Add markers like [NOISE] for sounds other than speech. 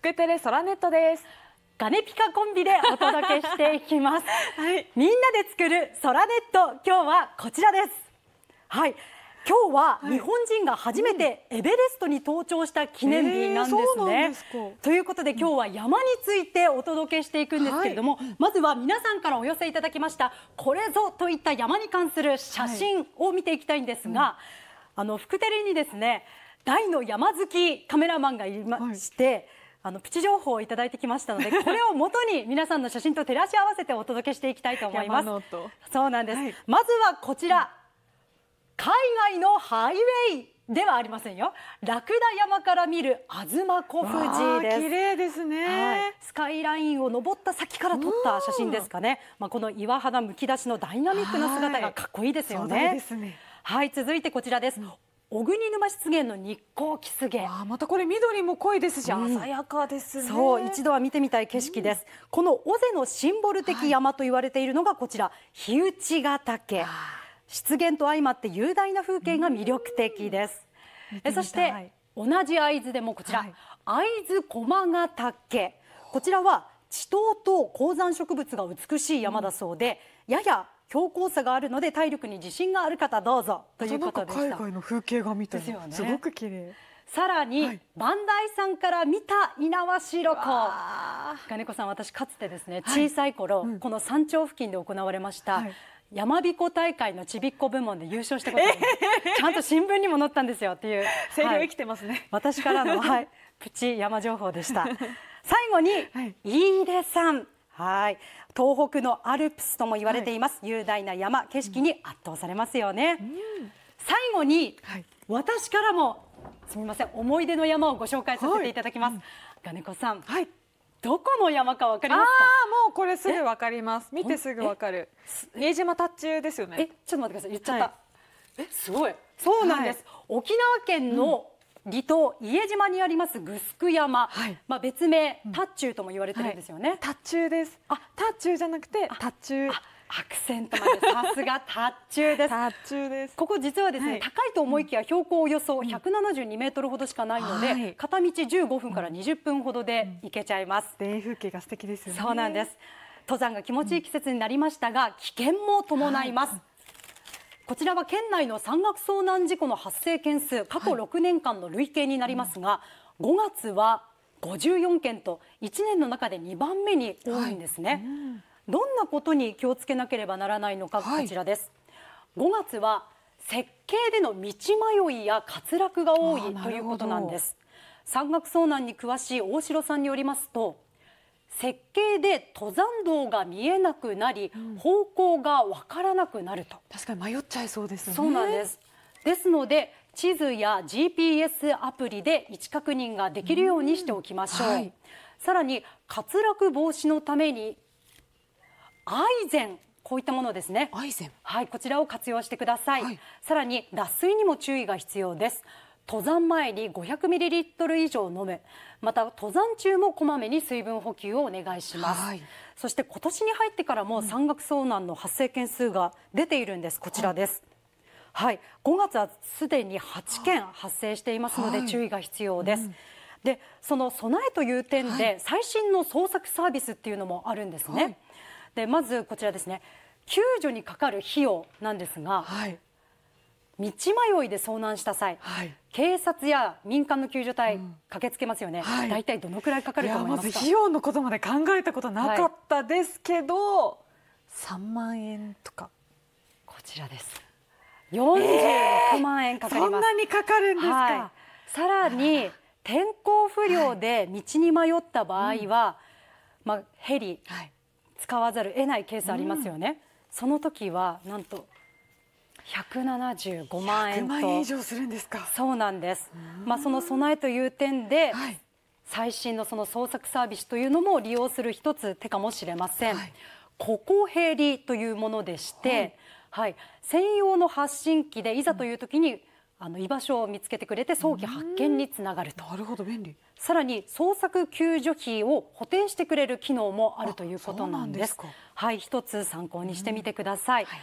福テレソラネットですガネピカコンビでお届けしていきます、[LAUGHS] はい、みんなで作るソラネット今日はこちらですはい今日は日本人が初めてエベレストに登頂した記念日なんですね。ということで今日は山についてお届けしていくんですけれども、はい、まずは皆さんからお寄せいただきましたこれぞといった山に関する写真を見ていきたいんですが、はい、あの福テレにですね大の山好きカメラマンがいまして、はいあのプチ情報をいただいてきましたので [LAUGHS] これをもとに皆さんの写真と照らし合わせてお届けしていきたいと思いますそうなんです、はい、まずはこちら、海外のハイウェイではありませんよラクダ山から見る東小富士です綺麗ですね、はい、スカイラインを登った先から撮った写真ですかねまあ、この岩肌むき出しのダイナミックな姿がかっこいいですよね、はい、ね、はい、続いてこちらです、小国沼湿原の日光キスゲあまたこれ緑も濃いですし、う鮮やかですねそう一度は見てみたい景色です、うん、この尾瀬のシンボル的山と言われているのがこちら、はい、日内ヶ岳湿原と相まって雄大な風景が魅力的です、うん、そして同じ会津でもこちら、はい、会津駒ヶ岳こちらは地頭と高山植物が美しい山だそうで、やや強硬さがあるので体力に自信がある方どうぞということで海外の風景が見たいな、ね、すごく綺麗さらに、はい、バンダイさんから見た猪苗代湖金子さん私かつてですね、小さい頃、うん、この山頂付近で行われました、はい山こ大会のちびっこ部門で優勝したこと、ちゃんと新聞にも載ったんですよっていう声量生きてますね、はい、私からの、はい、プチ山情報でした [LAUGHS] 最後に、はい、飯出さんはい東北のアルプスとも言われています、はい、雄大な山景色に圧倒されますよね、うん、最後に、はい、私からもすみません思い出の山をご紹介させていただきます、はい、金子さん、はい、どこの山かわかりますかあもうこれすぐわかります見てすぐわかる家島達中ですよねえちょっと待ってください言っちゃった、えすごいそうなんです、沖縄県の離島伊江島にありますグスク山、はい、まあ別名、タッチューとも言われてるんですよね、はい、タッチューですあタッチューじゃなくてタッチューアクセントまでさすがタッチューですタッチューですここ実はですね、はい、高いと思いきや標高およそ172メートルほどしかないので、うん、片道15分から20分ほどで行けちゃいます、うん、風景が素敵ですよねそうなんです登山が気持ちいい季節になりましたが危険も伴います、こちらは県内の山岳遭難事故の発生件数過去6年間の累計になりますが、5月は54件と1年の中で2番目に多いんですね、はいうん、どんなことに気をつけなければならないのかこちらです、はい、5月は設計での道迷いや滑落が多いということなんです山岳遭難に詳しい大城さんによりますと設計で登山道が見えなくなり、うん、方向がわからなくなると確かに迷っちゃいそうですねそうなんですですので地図や GPS アプリで位置確認ができるようにしておきましょう、うんはい、さらに滑落防止のためにアイゼンこういったものですねアイゼンはいこちらを活用してください、はい、さらに脱水にも注意が必要です登山前に500ミリリットル以上飲めまた登山中もこまめに水分補給をお願いします、はい、そして今年に入ってからも山岳遭難の発生件数が出ているんですこちらです、はい、はい、5月はすでに8件発生していますので注意が必要です、はいうんでその備えという点で、最新の捜索サービスっていうのもあるんですね。はい、でまずこちらですね救助にかかる費用なんですが、はい、道迷いで遭難した際、はい、警察や民間の救助隊、うん、駆けつけますよね、はい、大体どのくらいかかると思いますかまず費用のことまで考えたことなかったですけど、はい、3万円とかこちらです46万円かかります、えー、そんなにかかるんですか、はい、さらに天候不良で道に迷った場合は、うん、まあ、ヘリ、使わざる得ないケースありますよね、うん、その時はなんと175万円と100万円以上するんですかそうなんですまあその備えという点で、はい、最新のその捜索サービスというのも利用する一つ手かもしれません、はい、ここヘリというものでして、はい、はい、専用の発信機でいざという時に、うん、あの居場所を見つけてくれて早期発見につながるとなるほど便利さらに捜索救助費を補填してくれる機能もあるということなんですはい一つ参考にしてみてください、はい、